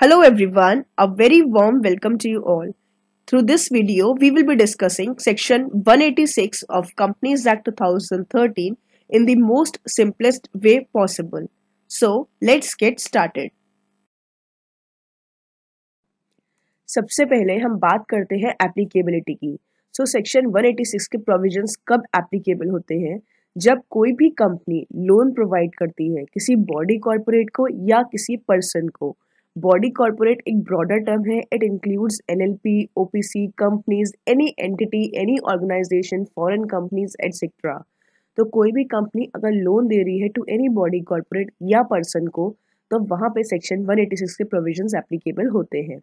Hello everyone, a very warm welcome to you all. Through this video, we will be discussing section 186 of Companies Act 2013 in the most simplest way possible. So, let's get started. सबसे पहले हम बात करते हैं applicability की so section 186 के provisions कब applicable होते हैं जब कोई भी कंपनी लोन प्रोवाइड करती है किसी बॉडी कॉरपोरेट को या किसी पर्सन को बॉडी कॉर्पोरेट एक ब्रॉडर टर्म है it includes L L P O P C companies any entity any organisation foreign companies etcetera तो कोई भी कंपनी अगर लोन दे रही है टू एनी बॉडी कॉर्पोरेट या पर्सन को तो वहाँ पे सेक्शन 186 के प्रोविजंस एप्लीकेबल होते हैं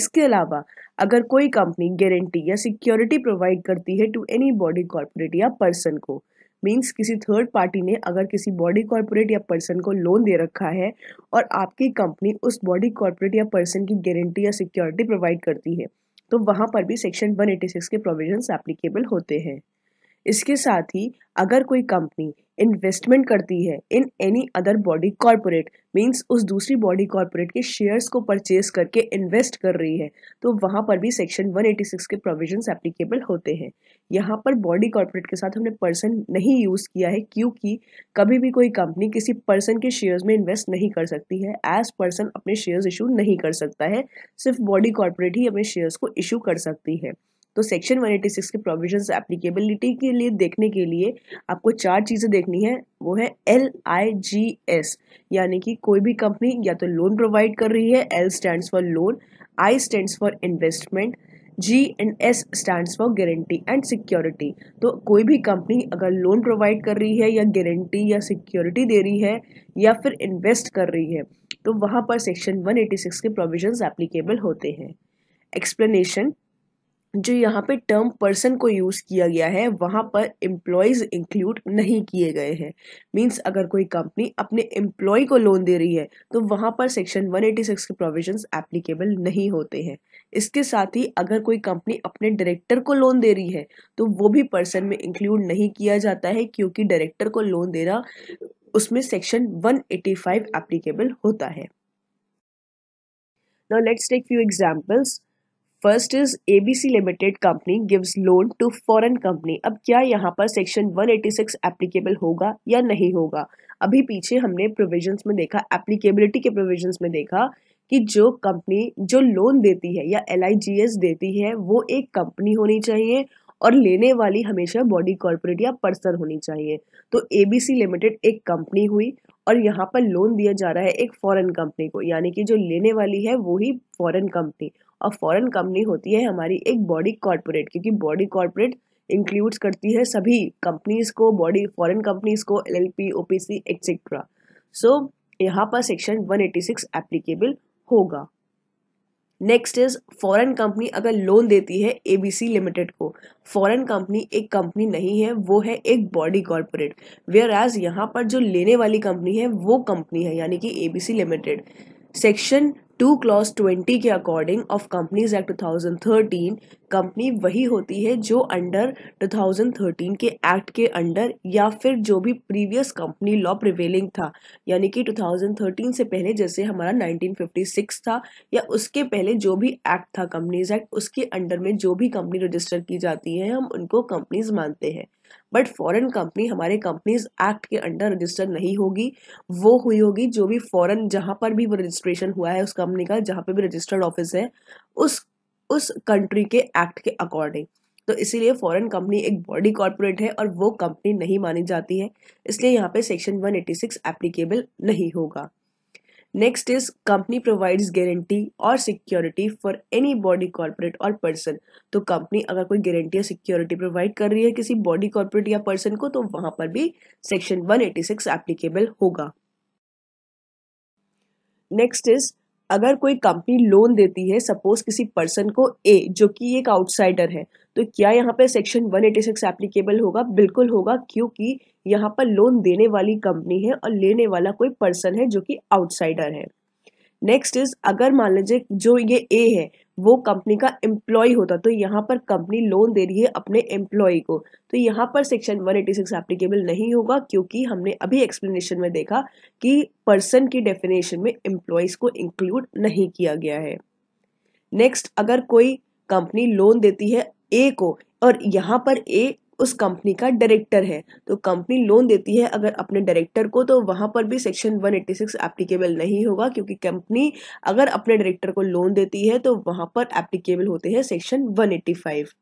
इसके अलावा अगर कोई कंपनी गारंटी या सिक्योरिटी प्रोवाइड करती है टू एनी बॉडी कॉर्पोरेट या पर्सन को मीन्स किसी थर्ड पार्टी ने अगर किसी बॉडी कॉर्पोरेट या पर्सन को लोन दे रखा है और आपकी कंपनी उस बॉडी कॉर्पोरेट या पर्सन की गारंटी या सिक्योरिटी प्रोवाइड करती है तो वहाँ पर भी सेक्शन 186 के प्रोविजंस एप्लीकेबल होते हैं इसके साथ ही अगर कोई कंपनी इन्वेस्टमेंट करती है in any other body corporate means उस दूसरी बॉडी कॉरपोरेट के शेयर्स को परचेज करके इन्वेस्ट कर रही है तो वहाँ पर भी सेक्शन 186 के प्रोविजंस एप्लीकेबल होते हैं यहाँ पर बॉडी कॉरपोरेट के साथ हमने पर्सन नहीं यूज़ किया है क्योंकि कभी भी कोई कंपनी किसी पर्सन के शेयर्स में इन्वेस्ट नहीं कर सकती है एज पर्सन अपने शेयर्स इशू नहीं कर सकता है सिर्फ बॉडी कॉरपोरेट ही अपने शेयर्स को इशू कर सकती है तो सेक्शन 186 के प्रोविजंस एप्लीकेबिलिटी के लिए देखने के लिए आपको चार चीज़ें देखनी है वो है एल आई जी एस यानी कि कोई भी कंपनी या तो लोन प्रोवाइड कर रही है L stand for loan I stand for investment G and S stand for guarantee and security तो कोई भी कंपनी अगर लोन प्रोवाइड कर रही है या गारंटी या सिक्योरिटी दे रही है या फिर इन्वेस्ट कर रही है तो वहाँ पर सेक्शन 186 के प्रोविजंस एप्लीकेबल होते हैं एक्सप्लेनेशन जो यहाँ पे टर्म पर्सन को यूज़ किया गया है वहां पर एम्प्लॉयज़ इंक्लूड नहीं किए गए हैं मींस अगर कोई कंपनी अपने एम्प्लॉय को लोन दे रही है तो वहां पर सेक्शन 186 के प्रोविजंस एप्लीकेबल नहीं होते हैं इसके साथ ही अगर कोई कंपनी अपने डायरेक्टर को लोन दे रही है तो वो भी पर्सन में इंक्लूड नहीं किया जाता है क्योंकि डायरेक्टर को लोन देना उसमें सेक्शन वन एप्लीकेबल होता है now let's take few examples first is ABC limited company gives loan to foreign company अब क्या यहाँ पर सेक्शन 186 एप्लीकेबल होगा या नहीं होगा अभी पीछे हमने प्रोविजंस में देखा एप्लीकेबिलिटी के प्रोविजंस में देखा कि जो कंपनी जो लोन देती है या एल देती है वो एक कंपनी होनी चाहिए और लेने वाली हमेशा बॉडी कॉर्पोरेट या पर्सन होनी चाहिए तो एबीसी लिमिटेड एक कंपनी हुई और यहाँ पर लोन दिया जा रहा है एक फॉरेन कंपनी को यानी कि जो लेने वाली है वो ही फॉरेन कंपनी और फॉरेन कंपनी होती है हमारी एक बॉडी कॉर्पोरेट क्योंकि बॉडी कॉर्पोरेट इंक्लूड्स करती है सभी कंपनीज को बॉडी फॉरेन कंपनीज को L L P O P C etcetera so यहाँ पर सेक्शन 186 एप्लीकेबल होगा नेक्स्ट इज फॉरेन कंपनी अगर लोन देती है एबीसी लिमिटेड को फॉरेन कंपनी एक कंपनी नहीं है वो है एक बॉडी कॉर्पोरेट वेयर एज यहाँ पर जो लेने वाली कंपनी है वो कंपनी है यानी कि ABC limited section two clause twenty के according of companies act 2013 company वही होती है जो अंडर 2013 के एक्ट के अंडर या फिर जो भी प्रीवियस कंपनी लॉ प्रिवेलिंग था यानी कि 2013 से पहले जैसे हमारा 1956 था या उसके पहले जो भी एक्ट था कंपनीज एक्ट उसके अंडर में जो भी कंपनी रजिस्टर की जाती है हम उनको कंपनीज मानते हैं बट फॉरेन कंपनी हमारे कंपनीज एक्ट के अंडर रजिस्टर नहीं होगी वो हुई होगी जो भी फॉरेन जहां पर भी वो रजिस्ट्रेशन हुआ है उस कंपनी का जहां पर भी रजिस्टर्ड ऑफिस है उस उस कंट्री के एक्ट के अकॉर्डिंग तो इसीलिए फॉरेन कंपनी एक बॉडी कॉर्पोरेट है और वो कंपनी नहीं मानी जाती है इसलिए यहाँ पे सेक्शन 186 एप्लीकेबल नहीं होगा next is company provides guarantee और security for any body corporate और पर्सन तो कंपनी अगर कोई गारंटी या सिक्योरिटी प्रोवाइड कर रही है किसी बॉडी कॉर्पोरेट या पर्सन को तो वहां पर भी सेक्शन 186 एप्लीकेबल होगा नेक्स्ट इज अगर कोई कंपनी लोन देती है सपोज किसी पर्सन को ए जो कि एक आउटसाइडर है तो क्या यहाँ पे सेक्शन 186 एप्लीकेबल होगा बिल्कुल होगा क्योंकि यहाँ पर लोन देने वाली कंपनी है और लेने वाला कोई पर्सन है जो कि आउटसाइडर है नेक्स्ट इज अगर मान लीजिए जो ये ए है वो कंपनी का एम्प्लॉय होता तो यहाँ पर कंपनी लोन दे रही है अपने एम्प्लॉय को तो यहाँ पर सेक्शन 186 एप्लीकेबल नहीं होगा क्योंकि हमने अभी एक्सप्लेनेशन में देखा कि पर्सन की डेफिनेशन में एम्प्लॉयज़ को इंक्लूड नहीं किया गया है नेक्स्ट अगर कोई कंपनी लोन देती है ए को और यहाँ पर ए उस कंपनी का डायरेक्टर है तो कंपनी लोन देती है अगर अपने डायरेक्टर को तो वहां पर भी सेक्शन 186 एप्लीकेबल नहीं होगा क्योंकि कंपनी अगर अपने डायरेक्टर को लोन देती है तो वहां पर एप्लीकेबल होते हैं सेक्शन 185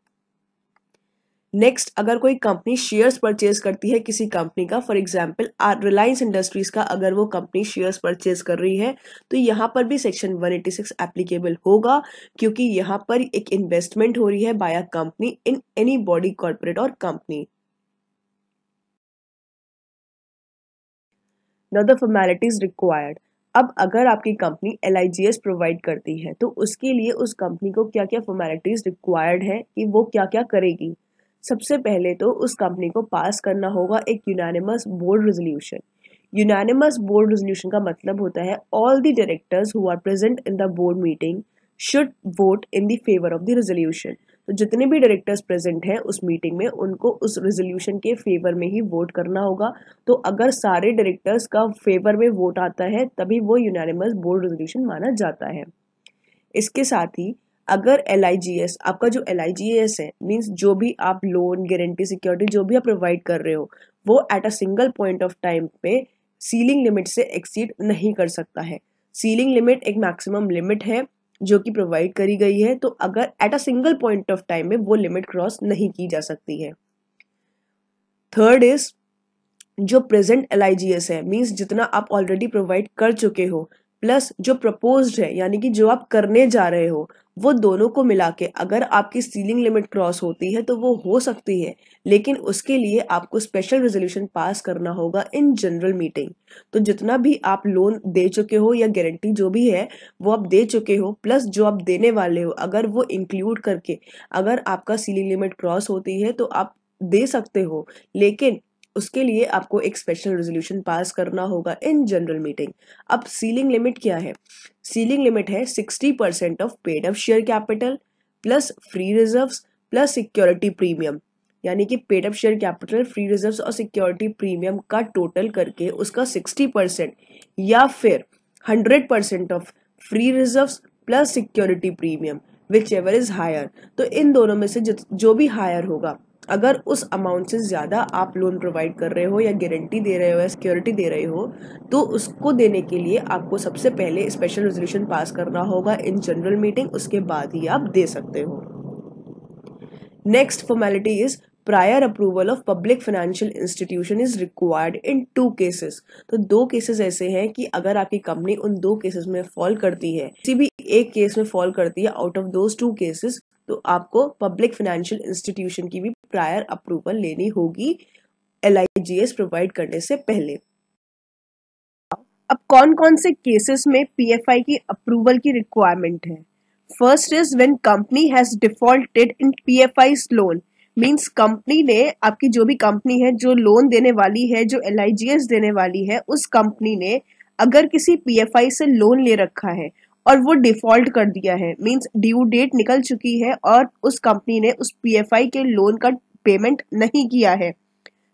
नेक्स्ट अगर कोई कंपनी शेयर्स परचेज करती है किसी कंपनी का फॉर एग्जांपल रिलायंस इंडस्ट्रीज का अगर वो कंपनी शेयर्स परचेज कर रही है तो यहाँ पर भी सेक्शन 186 एप्लीकेबल होगा क्योंकि यहाँ पर एक इन्वेस्टमेंट हो रही है by a company in any body corporate और कंपनी द फॉर्मेलिटीज रिक्वायर्ड अब अगर आपकी कंपनी एल प्रोवाइड करती है तो उसके लिए उस कंपनी को क्या क्या फॉर्मेलिटीज रिक्वायर्ड है कि वो क्या क्या करेगी सबसे पहले तो उस कंपनी को पास करना होगा एक unanimous board resolution unanimous board resolution का मतलब होता है all the directors who are present in the board meeting should vote in the favour of the resolution तो जितने भी डायरेक्टर्स प्रेजेंट हैं उस मीटिंग में उनको उस रेजोल्यूशन के फेवर में ही वोट करना होगा तो अगर सारे डायरेक्टर्स का फेवर में वोट आता है तभी वो यूनानिमस बोर्ड रेजोल्यूशन माना जाता है इसके साथ ही अगर एल आपका जो एल है मीन्स जो भी आप लोन गारंटी सिक्योरिटी जो भी आप प्रोवाइड कर रहे हो वो at a single point of time पे सीलिंग लिमिट से एक्सीड नहीं कर सकता है सीलिंग लिमिट एक मैक्सिमम लिमिट है जो कि प्रोवाइड करी गई है तो अगर at a single point of time में वो लिमिट क्रॉस नहीं की जा सकती है थर्ड इज जो प्रेजेंट एल है मीन्स जितना आप ऑलरेडी प्रोवाइड कर चुके हो प्लस जो प्रपोज्ड है यानी कि जो आप करने जा रहे हो वो दोनों को मिला के अगर आपकी सीलिंग लिमिट क्रॉस होती है तो वो हो सकती है लेकिन उसके लिए आपको स्पेशल रेजोल्यूशन पास करना होगा इन जनरल मीटिंग तो जितना भी आप लोन दे चुके हो या गारंटी जो भी है वो आप दे चुके हो प्लस जो आप देने वाले हो अगर वो इंक्लूड करके अगर आपका सीलिंग लिमिट क्रॉस होती है तो आप दे सकते हो लेकिन उसके लिए आपको एक स्पेशल रेजोल्यूशन पास करना होगा इन जनरल मीटिंग अब सीलिंग लिमिट क्या है सीलिंग लिमिट है sixty percent of paid up share capital plus free reserves plus security premium यानी कि paid up share capital free reserves और सिक्योरिटी प्रीमियम का टोटल करके उसका सिक्सटी परसेंट या फिर hundred percent of free reserves plus security premium whichever is higher तो इन दोनों में से जो भी हायर होगा अगर उस अमाउंट से ज़्यादा आप लोन प्रोवाइड कर रहे हो या गारंटी दे रहे हो या सिक्योरिटी दे रहे हो तो उसको देने के लिए आपको सबसे पहले स्पेशल रेजोल्यूशन पास करना होगा इन जनरल मीटिंग उसके बाद ही आप दे सकते हो next formality is prior approval of public financial institution is required in two cases तो दो केसेस ऐसे हैं कि अगर आपकी कंपनी उन दो केसेस में फॉल करती है किसी भी एक केस में फॉल करती है out of those two cases तो आपको पब्लिक फाइनेंशियल इंस्टीट्यूशन की भी प्रायर अप्रूवल लेनी होगी एल प्रोवाइड करने से पहले अब कौन कौन से केसेस में पीएफआई की अप्रूवल की रिक्वायरमेंट है first is when company has defaulted in PFI loan means company ने आपकी जो भी कंपनी है जो लोन देने वाली है जो एल देने वाली है उस कंपनी ने अगर किसी पीएफआई से लोन ले रखा है और वो डिफॉल्ट कर दिया है मीन्स ड्यू डेट निकल चुकी है और उस कंपनी ने उस पीएफआई के लोन का पेमेंट नहीं किया है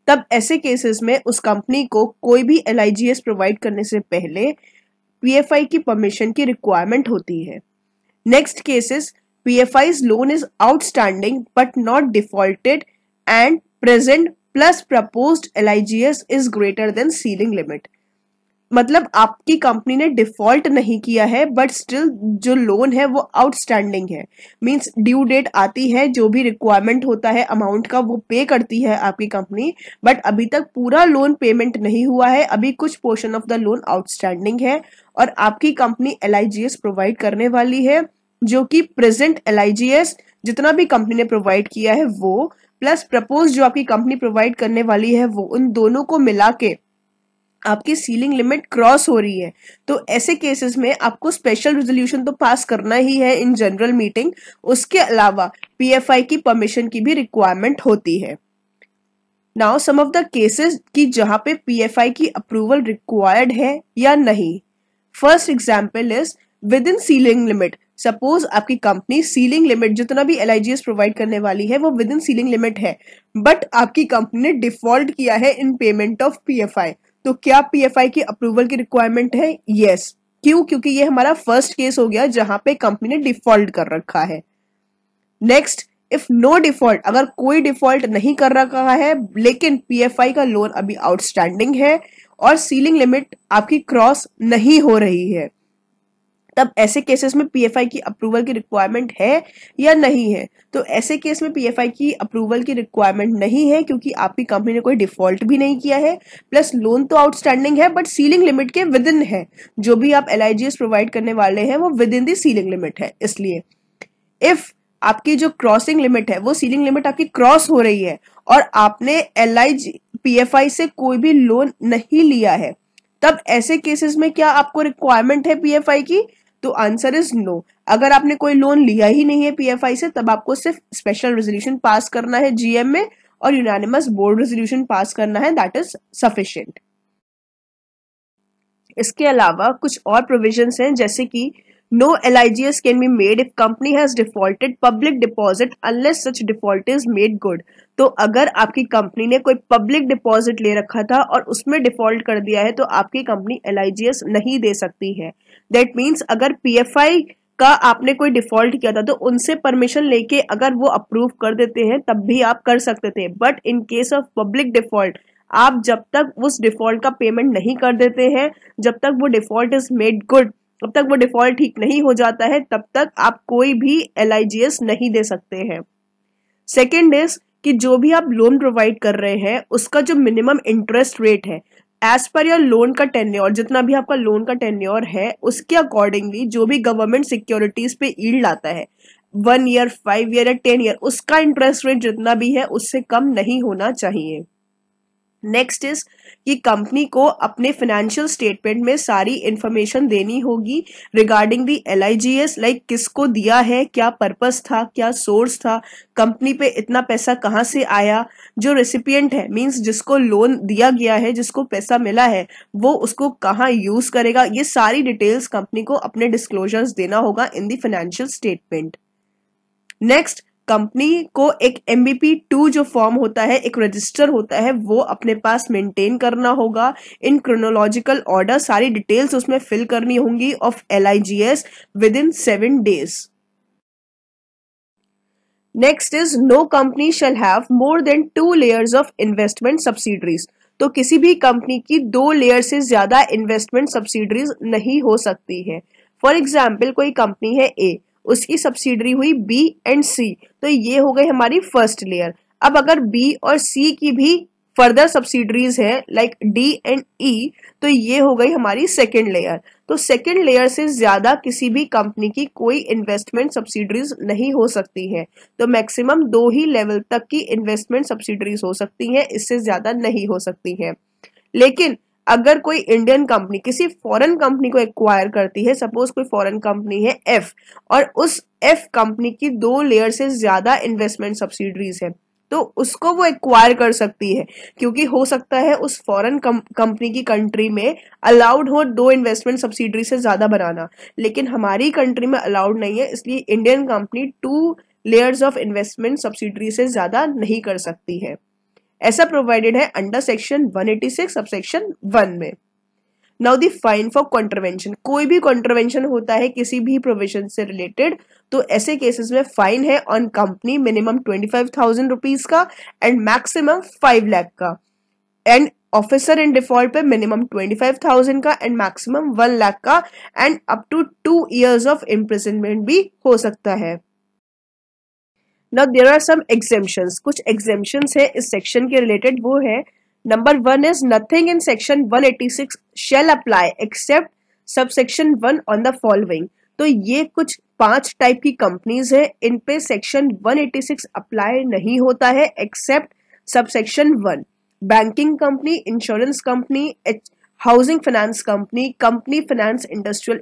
तब ऐसे केसेस में उस कंपनी को कोई भी एल प्रोवाइड करने से पहले पीएफआई की परमिशन की रिक्वायरमेंट होती है next cases PFI's loan is outstanding but not defaulted and present plus proposed L is greater than ceiling limit मतलब आपकी कंपनी ने डिफॉल्ट नहीं किया है बट स्टिल जो लोन है वो आउटस्टैंडिंग है मींस ड्यू डेट आती है जो भी रिक्वायरमेंट होता है अमाउंट का वो पे करती है आपकी कंपनी बट अभी तक पूरा लोन पेमेंट नहीं हुआ है अभी कुछ portion of the loan outstanding है और आपकी कंपनी एल प्रोवाइड करने वाली है जो कि प्रेजेंट एल जितना भी कंपनी ने प्रोवाइड किया है वो प्लस प्रपोज जो आपकी कंपनी प्रोवाइड करने वाली है वो उन दोनों को मिला के आपकी सीलिंग लिमिट क्रॉस हो रही है तो ऐसे केसेस में आपको स्पेशल रेजोल्यूशन तो पास करना ही है इन जनरल मीटिंग उसके अलावा पीएफआई की परमिशन की भी रिक्वायरमेंट होती है now some of the cases कि जहां पे पीएफआई की अप्रूवल रिक्वायर्ड है या नहीं first example is within ceiling limit suppose आपकी कंपनी सीलिंग लिमिट जितना भी एल प्रोवाइड करने वाली है वो विद इन सीलिंग लिमिट है बट आपकी कंपनी ने डिफॉल्ट किया है इन पेमेंट ऑफ पीएफआई तो क्या पीएफआई की अप्रूवल की रिक्वायरमेंट है यस क्यों क्योंकि ये हमारा फर्स्ट केस हो गया जहां पे कंपनी ने डिफॉल्ट कर रखा है नेक्स्ट इफ नो डिफॉल्ट अगर कोई डिफॉल्ट नहीं कर रखा है लेकिन पीएफआई का लोन अभी आउटस्टैंडिंग है और सीलिंग लिमिट आपकी क्रॉस नहीं हो रही है तब ऐसे केसेस में पीएफआई की अप्रूवल की रिक्वायरमेंट है या नहीं है तो ऐसे केस में पीएफआई की अप्रूवल की रिक्वायरमेंट नहीं है क्योंकि आपकी कंपनी ने कोई डिफॉल्ट भी नहीं किया है प्लस लोन तो आउटस्टैंडिंग है बट सीलिंग लिमिट के विद इन है जो भी आप एल प्रोवाइड करने वाले हैं वो within the ceiling limit है इसलिए इफ आपकी जो क्रॉसिंग लिमिट है वो सीलिंग लिमिट आपकी क्रॉस हो रही है और आपने एल पीएफआई से कोई भी लोन नहीं लिया है तब ऐसे केसेस में क्या आपको रिक्वायरमेंट है पीएफआई की तो आंसर इज नो अगर आपने कोई लोन लिया ही नहीं है पीएफआई से तब आपको सिर्फ स्पेशल रेजोल्यूशन पास करना है जीएम में और यूनानिमस बोर्ड रेजोल्यूशन पास करना है दैट इज सफिशियंट इसके अलावा कुछ और प्रोविजन हैं जैसे कि no L I G S can be made if company has defaulted public deposit unless such default is made good तो अगर आपकी कंपनी ने कोई पब्लिक डिपॉजिट ले रखा था और उसमें डिफॉल्ट कर दिया है तो आपकी company L I G S नहीं दे सकती है दैट मीन्स अगर पीएफआई का आपने कोई डिफॉल्ट किया था तो उनसे परमिशन लेके अगर वो अप्रूव कर देते हैं तब भी आप कर सकते थे but in case of public default आप जब तक उस डिफॉल्ट का पेमेंट नहीं कर देते हैं जब तक वो डिफॉल्ट इज मेड गुड जब तक वो डिफॉल्ट ठीक नहीं हो जाता है तब तक आप कोई भी एल नहीं दे सकते हैं सेकेंड इज कि जो भी आप लोन प्रोवाइड कर रहे हैं उसका जो मिनिमम इंटरेस्ट रेट है एज पर योर लोन का टेन्योर जितना भी आपका लोन का टेन्योर है उसके अकॉर्डिंगली जो भी गवर्नमेंट सिक्योरिटीज पे ईल्ड आता है वन ईयर फाइव ईयर या टेन ईयर उसका इंटरेस्ट रेट जितना भी है उससे कम नहीं होना चाहिए नेक्स्ट इज कि कंपनी को अपने फाइनेंशियल स्टेटमेंट में सारी इंफॉर्मेशन देनी होगी रिगार्डिंग दी एल लाइक किसको दिया है क्या पर्पस था क्या सोर्स था कंपनी पे इतना पैसा कहाँ से आया जो रेसिपियंट है मींस जिसको लोन दिया गया है जिसको पैसा मिला है वो उसको कहाँ यूज करेगा ये सारी डिटेल्स कंपनी को अपने डिस्कलोजर्स देना होगा in the financial statement next company को एक एमबीपी टू जो फॉर्म होता है एक रजिस्टर होता है वो अपने पास मेंटेन करना होगा इन क्रोनोलॉजिकल ऑर्डर सारी डिटेल्स उसमें फिल करनी होंगी of L I G S within seven days next is no company shall have more than two layers of investment subsidiaries तो किसी भी कंपनी की दो लेयर से ज्यादा इन्वेस्टमेंट सब्सिडरीज नहीं हो सकती है फॉर एग्जाम्पल कोई कंपनी है ए उसकी सब्सिडरी हुई बी एंड सी तो ये हो गई हमारी फर्स्ट लेयर अब अगर बी और सी की भी फर्दर सब्सिडरीज है लाइक डी एंड ई तो ये हो गई हमारी सेकेंड लेयर तो सेकेंड लेयर से ज्यादा किसी भी कंपनी की कोई इन्वेस्टमेंट सब्सिडरीज नहीं हो सकती है तो मैक्सिमम दो ही लेवल तक की इन्वेस्टमेंट सब्सिडरीज हो सकती है इससे ज्यादा नहीं हो सकती है लेकिन अगर कोई इंडियन कंपनी किसी फॉरेन कंपनी को एक्वायर करती है सपोज कोई फॉरेन कंपनी है एफ और उस एफ कंपनी की दो लेयर से ज्यादा इन्वेस्टमेंट सब्सिडरीज है तो उसको वो एक्वायर कर सकती है क्योंकि हो सकता है उस फॉरेन कंपनी की कंट्री में अलाउड हो दो इन्वेस्टमेंट सब्सिडरी से ज्यादा बनाना लेकिन हमारी कंट्री में अलाउड नहीं है इसलिए Indian company two layers of investment subsidiary से ज्यादा नहीं कर सकती है ऐसा प्रोवाइडेड है under section 186 sub section one में now the fine for contravention कोई भी कॉन्ट्रवेंशन होता है किसी भी प्रोविजन से रिलेटेड तो ऐसे केसेस में फाइन है on company minimum twenty five thousand rupees का एंड मैक्सिमम फाइव लैख का एंड ऑफिसर इन डिफॉल्ट पे मिनिमम ट्वेंटी फाइव थाउजेंड का एंड मैक्सिमम वन लैख का and up to two years of imprisonment भी हो सकता है नाउ देर आर सम एग्जेम्पन कुछ एग्जेम्पन है इस सेक्शन के रिलेटेड वो है number one is nothing in section 186 shall apply except sub section one on the following तो ये कुछ पांच टाइप की कंपनीज है इन पे सेक्शन 186 अप्लाई नहीं होता है except sub section one banking company insurance company housing finance company company finance industrial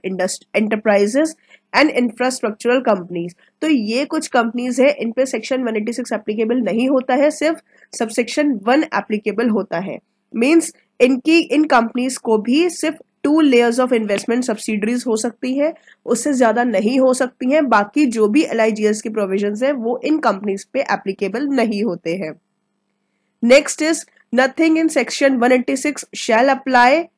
enterprises and infrastructural companies तो ये कुछ कंपनीज है इन पे सेक्शन 186 एप्लीकेबल नहीं होता है सिर्फ सब सेक्शन वन एप्लीकेबल होता है मीन्स इनकी इन कंपनीज को भी सिर्फ two layers of investment subsidiaries हो सकती है उससे ज़्यादा नहीं हो सकती है बाकी जो भी एल आई जी एस की प्रोविजन है वो इन कंपनीज पे एप्लीकेबल नहीं होते हैं next is nothing in section 186 shall apply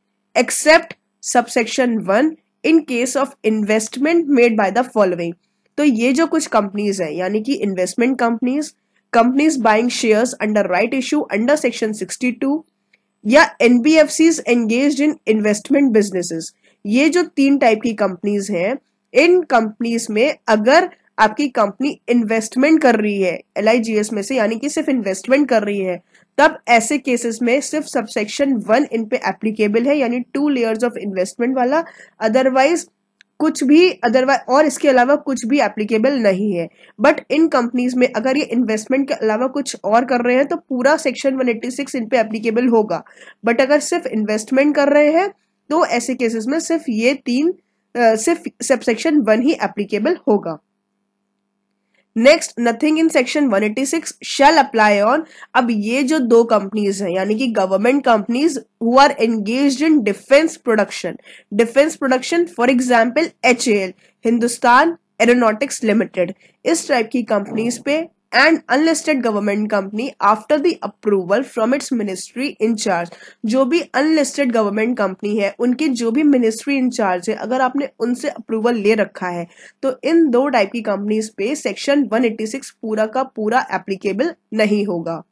except subsection 1 in case of investment made by the following तो ये जो कुछ कंपनीज हैं यानी कि investment companies companies buying shares under right issue under section 62 या NBFCs engage in investment businesses ये जो तीन टाइप की कंपनीज हैं इन कंपनीज में अगर आपकी कंपनी इन्वेस्टमेंट कर रही है एल में से यानी कि सिर्फ इन्वेस्टमेंट कर रही है तब ऐसे केसेस में सिर्फ सबसेक्शन वन इन पे एप्लीकेबल है यानी टू लेयर्स ऑफ इन्वेस्टमेंट वाला अदरवाइज कुछ भी अदरवाइज और इसके अलावा कुछ भी एप्लीकेबल नहीं है बट इन कंपनीज में अगर ये इन्वेस्टमेंट के अलावा कुछ और कर रहे हैं तो पूरा सेक्शन 186 इन पे एप्लीकेबल होगा बट अगर सिर्फ इन्वेस्टमेंट कर रहे हैं तो ऐसे केसेस में सिर्फ ये तीन आ, सिर्फ सबसेक्शन वन ही एप्लीकेबल होगा next nothing in section 186 shall apply on अब ये जो दो कंपनीज हैं यानी कि government companies who are engage in defence production defence production for example H Hindustan aeronautics limited इस टाइप की कंपनीज पे and unlisted government company after the approval from its ministry incharge जो भी अनलिस्टेड गवर्नमेंट कंपनी है उनके जो भी ministry in charge है अगर आपने उनसे अप्रूवल ले रखा है तो इन दो टाइप की कंपनीज पे सेक्शन 186 पूरा का पूरा एप्लीकेबल नहीं होगा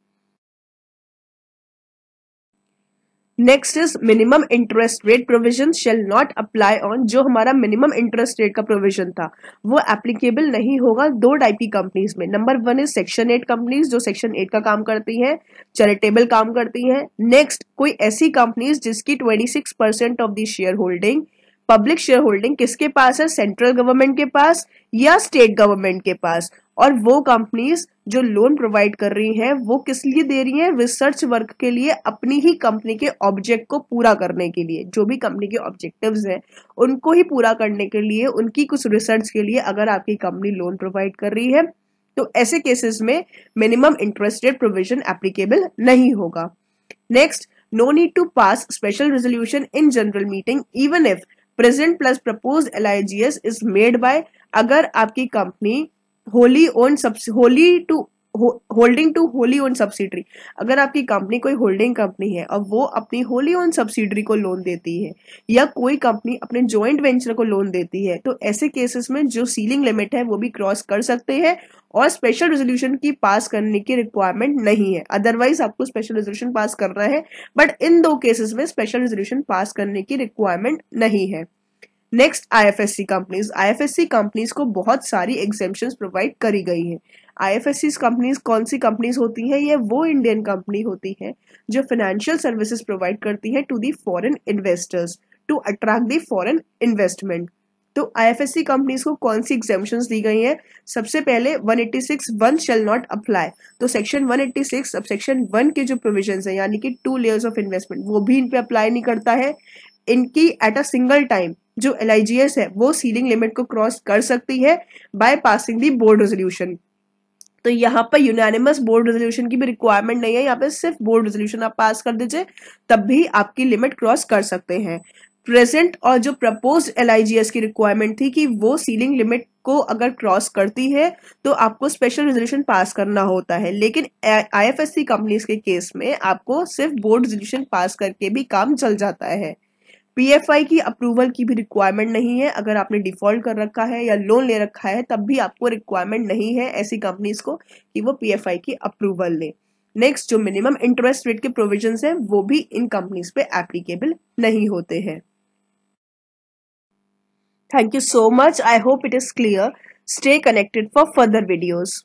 next is minimum interest rate provision shall not apply on जो हमारा मिनिमम इंटरेस्ट रेट का प्रोविजन था वो एप्लीकेबल नहीं होगा दो टाइप की कंपनीज में number one is section eight companies जो सेक्शन एट का काम करती हैं चैरिटेबल काम करती हैं नेक्स्ट कोई ऐसी कंपनीज जिसकी twenty six percent of the share holding public share holding किसके पास है सेंट्रल गवर्नमेंट के पास या स्टेट गवर्नमेंट के पास और वो कंपनीज जो लोन प्रोवाइड कर रही हैं वो किस लिए दे रही हैं रिसर्च वर्क के लिए अपनी ही कंपनी के ऑब्जेक्ट को पूरा करने के लिए जो भी कंपनी के ऑब्जेक्टिव्स हैं उनको ही पूरा करने के लिए उनकी कुछ रिसर्च के लिए अगर आपकी कंपनी लोन प्रोवाइड कर रही है तो ऐसे केसेस में minimum interest rate provision applicable नहीं होगा next pass special resolution in general meeting even if present plus propose L I G S is made by अगर आपकी company wholly owned sub wholly to holding to wholly owned subsidiary अगर आपकी company कोई holding company है और वो अपनी wholly owned subsidiary को लोन देती है या कोई कंपनी अपने ज्वाइंट वेंचर को लोन देती है तो ऐसे केसेस में जो सीलिंग लिमिट है वो भी क्रॉस कर सकते हैं और स्पेशल रेजोल्यूशन की पास करने की रिक्वायरमेंट नहीं है अदरवाइज आपको स्पेशल रेजोल्यूशन पास करना है बट इन दो केसेस में स्पेशल रेजोल्यूशन पास करने की रिक्वायरमेंट नहीं है next IFSC companies IFSC companies को बहुत सारी एग्जेम्पन प्रोवाइड करी गई हैं आईएफएससी कंपनीज कौन सी कंपनीज होती हैं ये वो इंडियन कंपनी होती है जो फाइनेंशियल सर्विसेज प्रोवाइड करती है to the foreign investors to attract the foreign investment तो आईएफएससी कंपनीज को कौन सी एग्जेम्पन दी गई हैं सबसे पहले 186 वन शेल नॉट अप्लाई तो सेक्शन 186 अब सेक्शन वन के जो प्रोविजन है यानी कि टू लेयर्स ऑफ इन्वेस्टमेंट वो भी इन पे अप्लाई नहीं करता है इनकी एट अ सिंगल टाइम जो एल है वो सीलिंग लिमिट को क्रॉस कर सकती है by passing the board resolution तो यहाँ पर यूनानिमस बोर्ड रेजोल्यूशन की भी रिक्वायरमेंट नहीं है यहाँ पे सिर्फ बोर्ड रेजोल्यूशन आप पास कर दीजिए तब भी आपकी लिमिट क्रॉस कर सकते हैं प्रेजेंट और जो प्रपोज एल की रिक्वायरमेंट थी कि वो सीलिंग लिमिट को अगर क्रॉस करती है तो आपको स्पेशल रेजोल्यूशन पास करना होता है लेकिन आई एफ कंपनीज के केस में आपको सिर्फ बोर्ड रेजोल्यूशन पास करके भी काम चल जाता है पीएफआई की अप्रूवल की भी रिक्वायरमेंट नहीं है अगर आपने डिफॉल्ट कर रखा है या लोन ले रखा है तब भी आपको रिक्वायरमेंट नहीं है ऐसी कंपनीज को कि वो पीएफआई की अप्रूवल लें नेक्स्ट जो मिनिमम इंटरेस्ट रेट के प्रोविजन है वो भी इन कंपनीज पे एप्लीकेबल नहीं होते हैं thank you so much I hope it is clear stay connected for further videos